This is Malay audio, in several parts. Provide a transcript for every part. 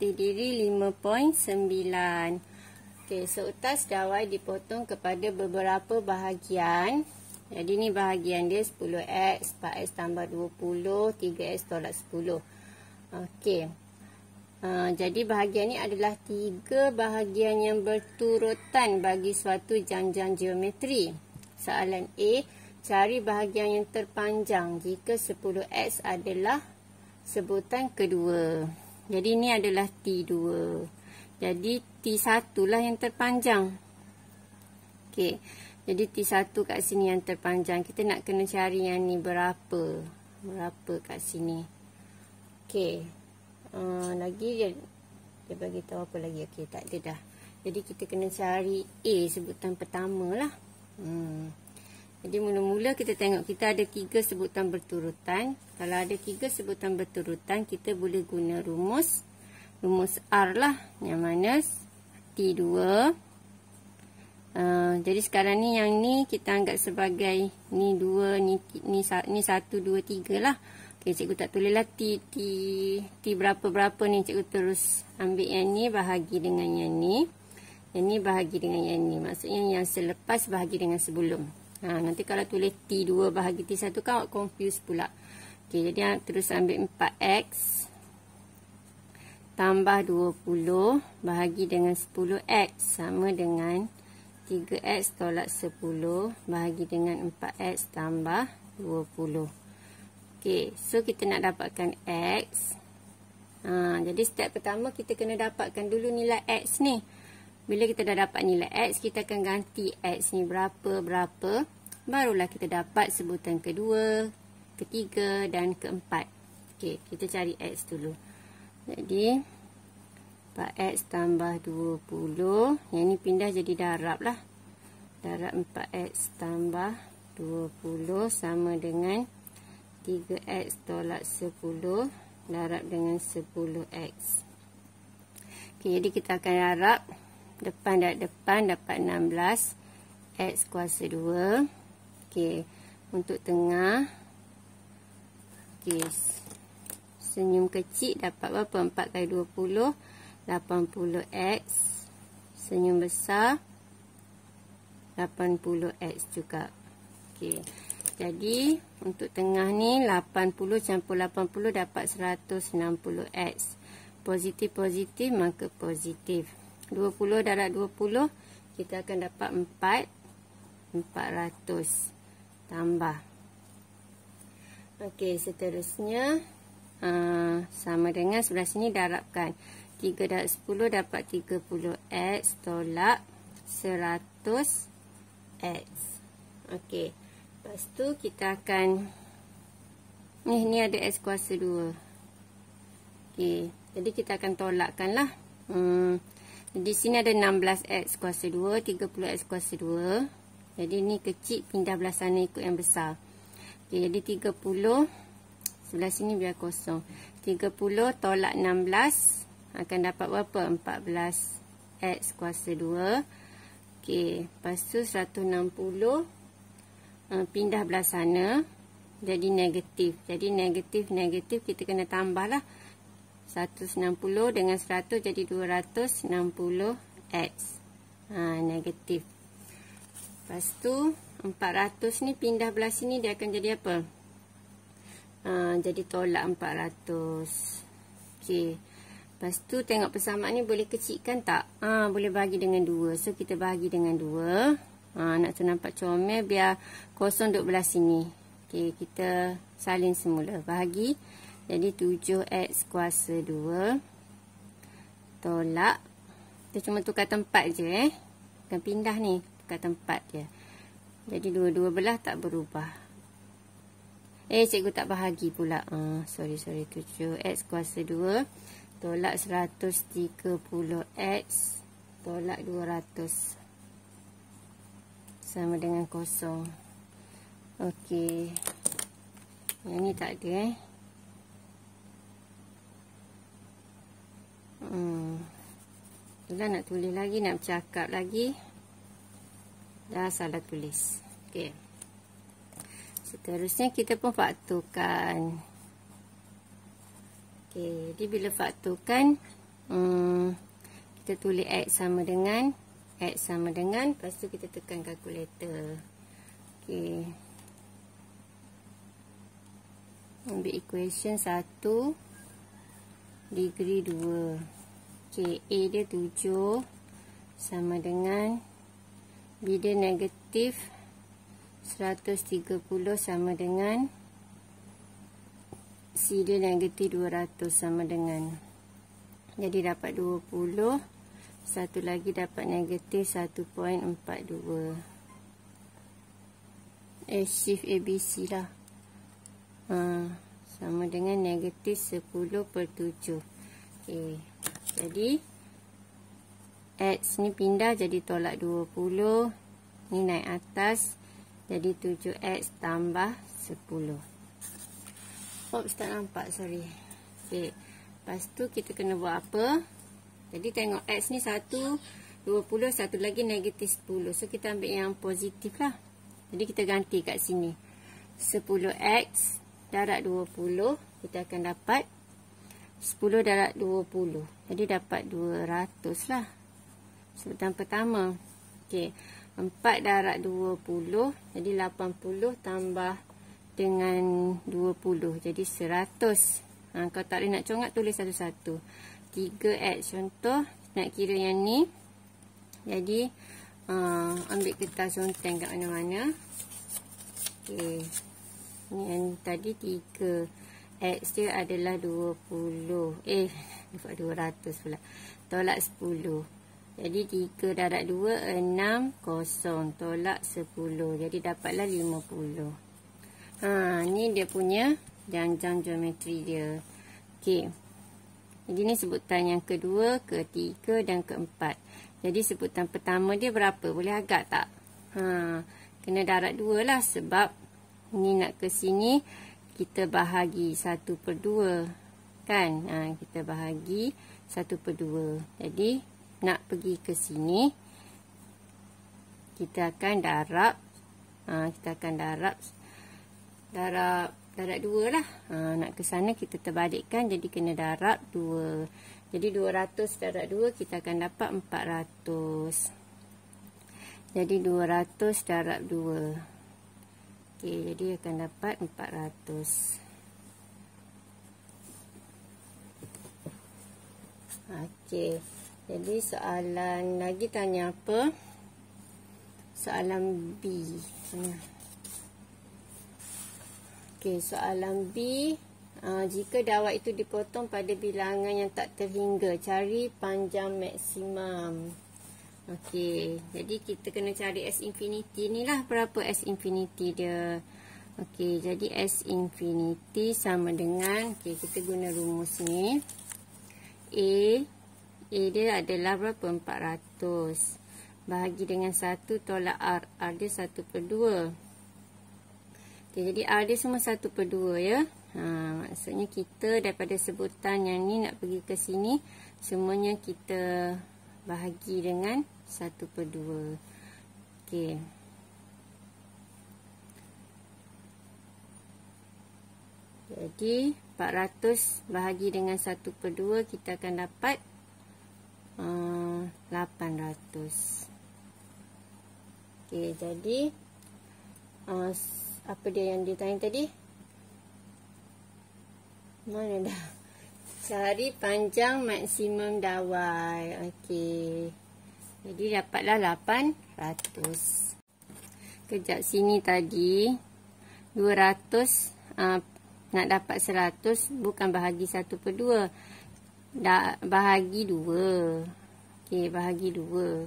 satu diri 5.9 Okey, seutas dawai dipotong kepada beberapa bahagian Jadi ni bahagian dia 10x, 4x tambah 20, 3x tolak 10 Okey Uh, jadi bahagian ni adalah tiga bahagian yang berturutan bagi suatu janjang geometri. Soalan A, cari bahagian yang terpanjang jika 10x adalah sebutan kedua. Jadi ni adalah T2. Jadi T1 lah yang terpanjang. Okey. Jadi T1 kat sini yang terpanjang. Kita nak kena cari yang ni berapa. Berapa kat sini. Okey. Uh, lagi dia, dia bagi tahu apa lagi. Okey, tak ada dah. Jadi kita kena cari A sebutan pertama lah. Hmm. Jadi mula-mula kita tengok kita ada tiga sebutan berturutan. Kalau ada tiga sebutan berturutan, kita boleh guna rumus. Rumus R lah. Yang mana T2. Uh, eh, jadi sekarang ni yang ni kita anggap sebagai ni dua ni ni satu dua tiga lah. Okey, cikgu tak tulis lah T, T, T berapa-berapa ni. Cikgu terus ambil yang ni bahagi dengan yang ni. Yang ni bahagi dengan yang ni. Maksudnya yang selepas bahagi dengan sebelum. Ha, nanti kalau tulis T2 bahagi T1 kan awak confuse pula. Okey, jadi terus ambil 4X tambah 20 bahagi dengan 10X sama dengan 3X tolak 10 bahagi dengan 4X tambah 20. Okey, so kita nak dapatkan X. Ha, jadi step pertama kita kena dapatkan dulu nilai X ni. Bila kita dah dapat nilai X, kita akan ganti X ni berapa-berapa. Barulah kita dapat sebutan kedua, ketiga dan keempat. Okey, kita cari X dulu. Jadi, 4X tambah 20. Yang ni pindah jadi darab lah. Darab 4X tambah 20 sama dengan 3X tolak 10. Darab dengan 10X. Okey, jadi kita akan darab depan dan depan dapat 16 x kuasa 2 okey untuk tengah okey senyum kecil dapat berapa 4 kali 20 80x senyum besar 80x juga okey jadi untuk tengah ni 80 campur 80 dapat 160x positif positif maka positif 20 darab 20 kita akan dapat 4 400 tambah Okey seterusnya uh, sama dengan sebelah sini darabkan 3 darab 10 dapat 30x tolak 100x Okey lepas tu kita akan ni ni ada x kuasa 2 Okey jadi kita akan tolakkan lah hmm, di sini ada 16x kuasa 2, 30x kuasa 2. Jadi ni kecil pindah belah sana ikut yang besar. Okay, jadi 30 sebelah sini biar kosong. 30 tolak 16 akan dapat berapa? 14x kuasa 2. Okey, lepas tu 160 eh, pindah belah sana jadi negatif. Jadi negatif negatif kita kena tambahlah. 160 dengan 100 jadi 260X. Ha, negatif. Lepas tu 400 ni pindah belah sini dia akan jadi apa? Ha, jadi tolak 400. Okey. Lepas tu tengok persamaan ni boleh kecikkan tak? Ha, boleh bagi dengan 2. So kita bagi dengan 2. Ha, nak tu nampak comel biar kosong duduk belah sini. Okay kita salin semula. Bahagi. Bahagi. Jadi 7X kuasa 2 Tolak Kita cuma tukar tempat je eh Bukan pindah ni Tukar tempat je Jadi dua-dua belah tak berubah Eh cikgu tak bahagi pula uh, Sorry sorry 7X kuasa 2 Tolak 130X Tolak 200 Sama dengan kosong Okey Yang ni tak ada eh Hmm. Itulah nak tulis lagi, nak cakap lagi. Dah salah tulis. Okey. Seterusnya kita pun faktorkan. Okey, jadi bila faktorkan hmm, kita tulis x sama dengan x sama dengan lepas tu kita tekan kalkulator. Okey. Ambil equation 1 degree 2 ok A dia 7 sama dengan B dia negatif 130 sama dengan C dia negatif 200 sama dengan jadi dapat 20 satu lagi dapat negatif 1.42 eh shift ABC lah haa uh sama dengan negatif 10 per 7 okay. jadi X ni pindah jadi tolak 20 ni naik atas jadi 7X tambah 10 oops tak nampak sorry okay. lepas tu kita kena buat apa jadi tengok X ni 1 20 satu lagi negatif 10 so kita ambil yang positif lah jadi kita ganti kat sini 10X darat 20 kita akan dapat 10 darat 20 jadi dapat 200 lah sebutan pertama okay. 4 darat 20 jadi 80 tambah dengan 20 jadi 100 ha, kalau tak boleh nak congak tulis satu-satu 3x contoh nak kira yang ni jadi uh, ambil kertas sonteng kat mana-mana ok yang tadi 3 X dia adalah 20 Eh dapat 200 pula Tolak 10 Jadi 3 darat 2 6 0 Tolak 10 Jadi dapatlah 50 ha, Ni dia punya Janjang geometri dia Okay jadi ni sebutan yang kedua, ketiga dan keempat. Jadi sebutan pertama dia berapa? Boleh agak tak? Ha, kena darat dua lah sebab ni nak ke sini kita bahagi satu per dua kan ha, kita bahagi satu per dua. jadi nak pergi ke sini kita akan darab ha, kita akan darab darab darab dua lah ha, nak ke sana kita terbalikkan jadi kena darab dua. jadi dua ratus darab dua kita akan dapat empat ratus. jadi dua ratus darab dua. Okey, jadi akan dapat 400 ok jadi soalan lagi tanya apa soalan B Okey, soalan B Uh, jika dawat itu dipotong pada bilangan yang tak terhingga, cari panjang maksimum. Okey, jadi kita kena cari S infinity ni lah berapa S infinity dia. Okey, jadi S infinity sama dengan, okey kita guna rumus ni. A, A dia adalah berapa? 400. Bahagi dengan 1 tolak R, R dia 1 per 2. Okey, jadi R dia semua 1 per 2 ya. Ha, maksudnya kita daripada sebutan yang ni nak pergi ke sini, semuanya kita... Bahagi dengan satu per dua, ok jadi 400 bahagi dengan satu per dua kita akan dapat uh, 800 ok jadi uh, apa dia yang ditanya tadi mana dah sehari panjang maksimum dawai okey. Jadi dapatlah 800. Kejap sini tadi 200 uh, ah, nak dapat 100 bukan bahagi 1 per 2. Dah bahagi 2. Okey, bahagi 2.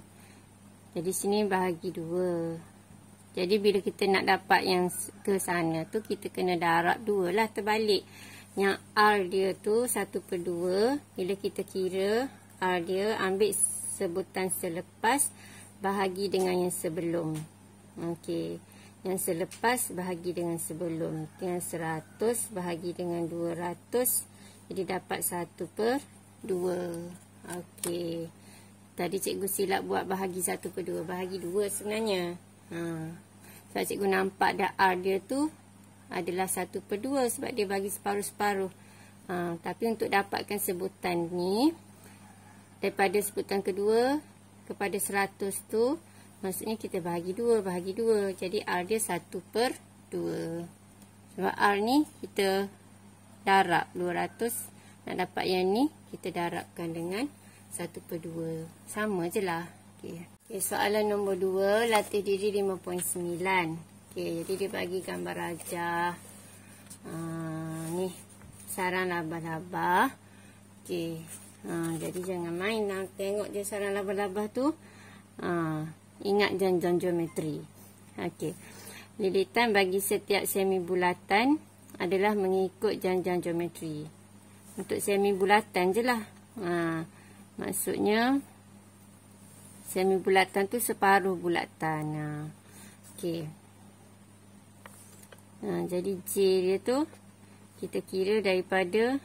Jadi sini bahagi 2. Jadi bila kita nak dapat yang ke sana tu kita kena darab dua lah terbalik. Yang R dia tu satu per dua. Bila kita kira R dia ambil sebutan selepas bahagi dengan yang sebelum. Okey. Yang selepas bahagi dengan sebelum. Yang 100 bahagi dengan 200. Jadi dapat 1 per 2. Okey. Tadi cikgu silap buat bahagi 1 per 2. Bahagi 2 sebenarnya. Ha. Sebab so, cikgu nampak dah R dia tu adalah 1 per 2 sebab dia bagi separuh-separuh. Ha. Tapi untuk dapatkan sebutan ni, daripada sebutan kedua kepada 100 tu maksudnya kita bahagi 2 bahagi 2 jadi R dia 1 per 2 sebab R ni kita darab 200 nak dapat yang ni kita darabkan dengan 1 per 2 sama je lah okay. Okay, soalan nombor 2 latih diri 5.9 okay, jadi dia bagi gambar raja uh, ah, ni saran laba-laba Okey, ha, jadi jangan main nak lah. tengok je sarang labah-labah tu ha, ingat janjang geometri Okey. lilitan bagi setiap semi bulatan adalah mengikut janjang geometri untuk semi bulatan je lah ha, maksudnya semi bulatan tu separuh bulatan ha. ok ha, jadi J dia tu kita kira daripada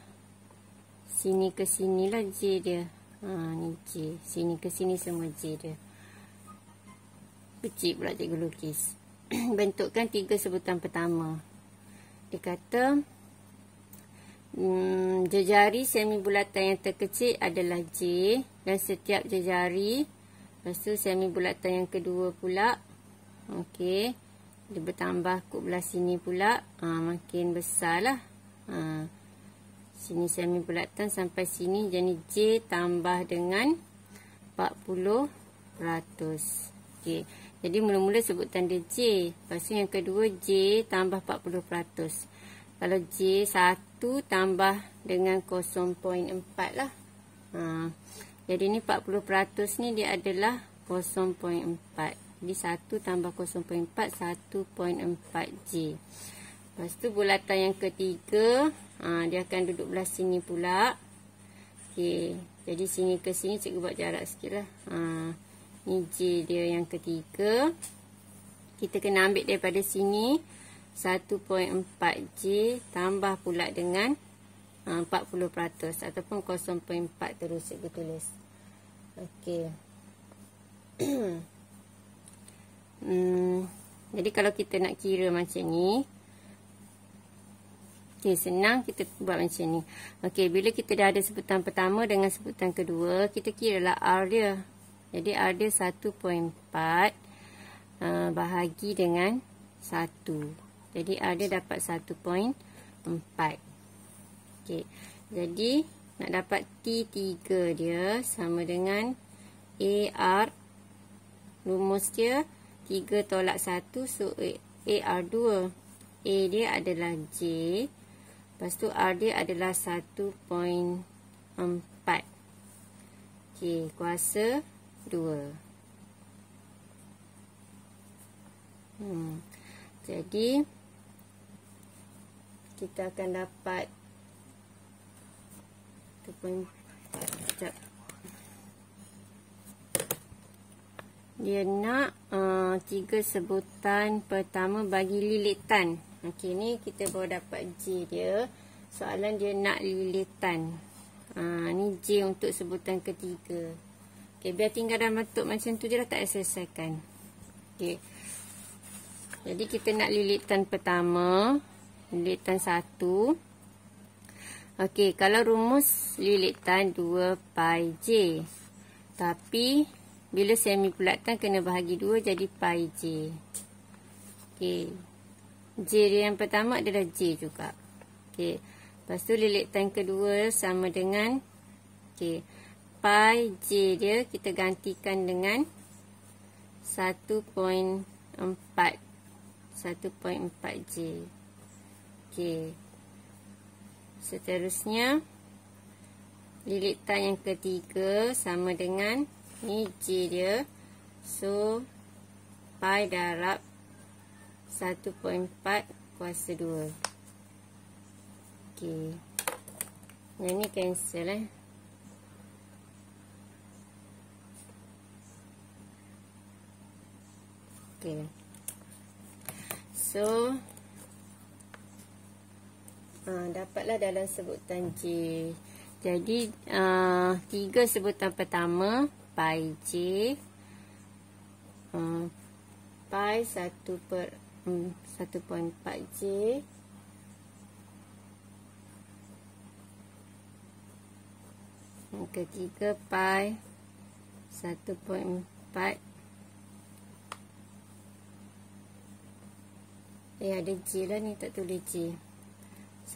sini ke sini lah J dia ha, ni J sini ke sini semua J dia kecil pula cikgu lukis bentukkan tiga sebutan pertama dia kata hmm, jejari semi bulatan yang terkecil adalah J dan setiap jejari lepas tu semi bulatan yang kedua pula ok dia bertambah kot belah sini pula ha, makin besar lah ha sini semi bulatan sampai sini jadi J tambah dengan 40% Okey, jadi mula-mula sebut tanda J lepas tu yang kedua J tambah 40% kalau J 1 tambah dengan 0.4 lah ha. jadi ni 40% ni dia adalah 0.4 jadi 1 tambah 0.4 1.4J Lepas tu bulatan yang ketiga. Ha, dia akan duduk belah sini pula. Okey. Jadi sini ke sini cikgu buat jarak sikit lah. Ha, ni J dia yang ketiga. Kita kena ambil daripada sini. 1.4 J tambah pula dengan 40% ha, ataupun 0.4 terus cikgu tulis. Okey. hmm. Jadi kalau kita nak kira macam ni. Okey, senang kita buat macam ni. Okey, bila kita dah ada sebutan pertama dengan sebutan kedua, kita kira lah R dia. Jadi, R dia 1.4 uh, bahagi dengan 1. Jadi, R dia dapat 1.4. Okey, jadi nak dapat T3 dia sama dengan AR. Rumus dia 3 tolak 1, so AR2. A dia adalah J. J. Lepas tu R dia adalah 1.4. Okey, kuasa 2. Hmm. Jadi kita akan dapat tu pun jap. Dia nak uh, tiga sebutan pertama bagi lilitan. Okey, ni kita baru dapat J dia. Soalan dia nak lilitan. Ha, ni J untuk sebutan ketiga. Okey, biar tinggal dalam bentuk macam tu je dah tak selesaikan. Okey. Jadi kita nak lilitan pertama. Lilitan satu. Okey, kalau rumus lilitan 2 pi J. Tapi, bila semi pulatan kena bahagi 2 jadi pi J. Okey. J yang pertama adalah J juga. Okey. Lepas tu lilitan kedua sama dengan okey. Pi J dia kita gantikan dengan 1.4 1.4 J. Okey. Seterusnya lilitan yang ketiga sama dengan ni J dia. So pi darab 1.4 kuasa 2 ok yang ni cancel eh ok so Ha, dapatlah dalam sebutan J Jadi uh, Tiga sebutan pertama Pi J uh, Pi 1 per 1.4 hmm, J yang ketiga pi 1.4 eh ada J lah ni tak tulis J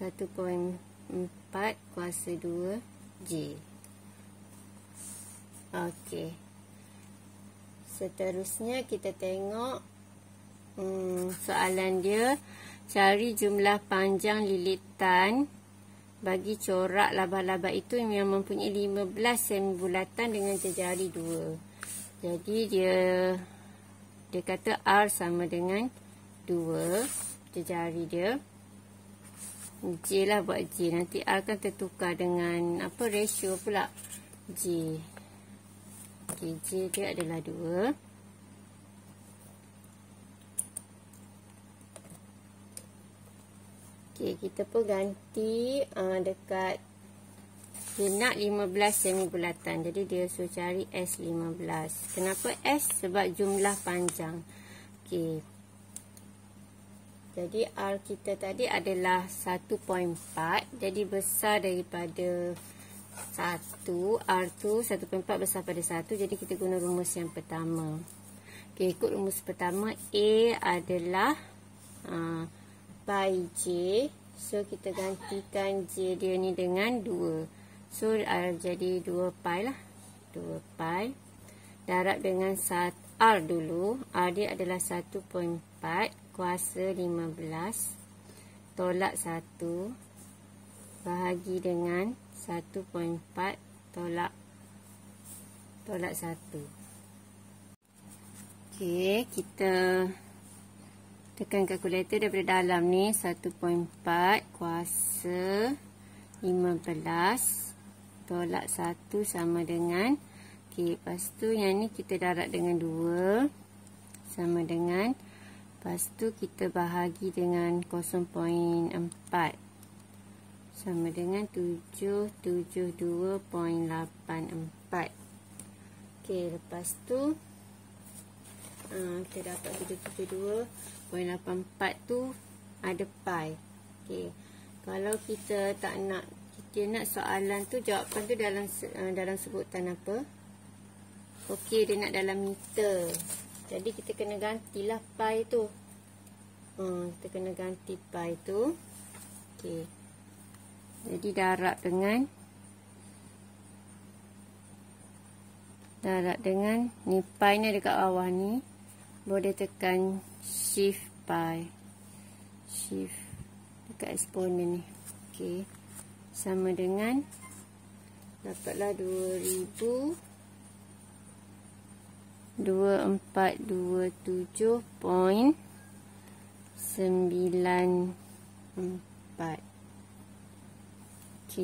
1.4 kuasa 2 J ok seterusnya kita tengok Hmm, soalan dia cari jumlah panjang lilitan bagi corak laba-laba itu yang mempunyai 15 sen bulatan dengan jejari 2. Jadi dia dia kata R sama dengan 2 jejari dia. J lah buat J. Nanti R kan tertukar dengan apa ratio pula. J. Okay, J dia adalah 2. Okey, kita pun ganti uh, dekat dia nak 15 semi bulatan. Jadi dia suruh cari S15. Kenapa S? Sebab jumlah panjang. Okey. Jadi R kita tadi adalah 1.4. Jadi besar daripada 1. R tu 1.4 besar pada 1. Jadi kita guna rumus yang pertama. Okey, ikut rumus pertama. A adalah... Uh, pi j so kita gantikan j dia ni dengan 2 so r jadi 2 pi lah 2 pi darab dengan r dulu r dia adalah 1.4 kuasa 15 tolak 1 bahagi dengan 1.4 tolak tolak 1 Okey, kita tekan kalkulator daripada dalam ni 1.4 kuasa 15 tolak 1 sama dengan ok lepas tu yang ni kita darat dengan 2 sama dengan lepas tu kita bahagi dengan 0.4 sama dengan 772.84 ok lepas tu Uh, kita dapat 772 1.84 tu ada pi. Okey. Kalau kita tak nak kita nak soalan tu jawapan tu dalam eh, dalam sebutan apa? Okey, dia nak dalam meter. Jadi kita kena gantilah pi tu. Hmm, kita kena ganti pi tu. Okey. Jadi darab dengan darab dengan ni pi ni dekat bawah ni. Boleh tekan shift pi shift dekat eksponen ni ok sama dengan dapatlah 2427.94 ok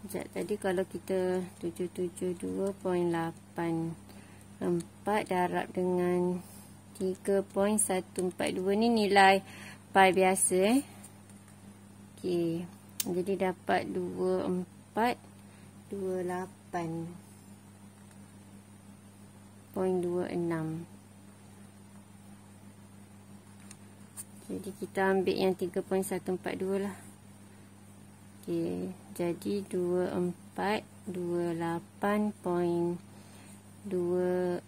sekejap tadi kalau kita 772.84 darab dengan 3.142 ni nilai pi biasa eh. Okey. Jadi dapat dua enam. Jadi kita ambil yang tiga satu empat dua lah. Okay, Jadi dua dua dua empat lapan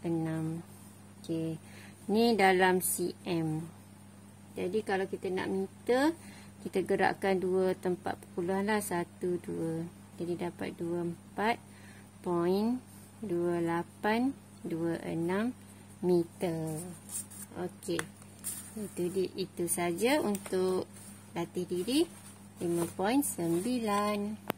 enam. Okay ni dalam cm jadi kalau kita nak meter kita gerakkan dua tempat perpuluhan lah 1 2 jadi dapat 24.2826 meter okey itu dia itu saja untuk latih diri 5.9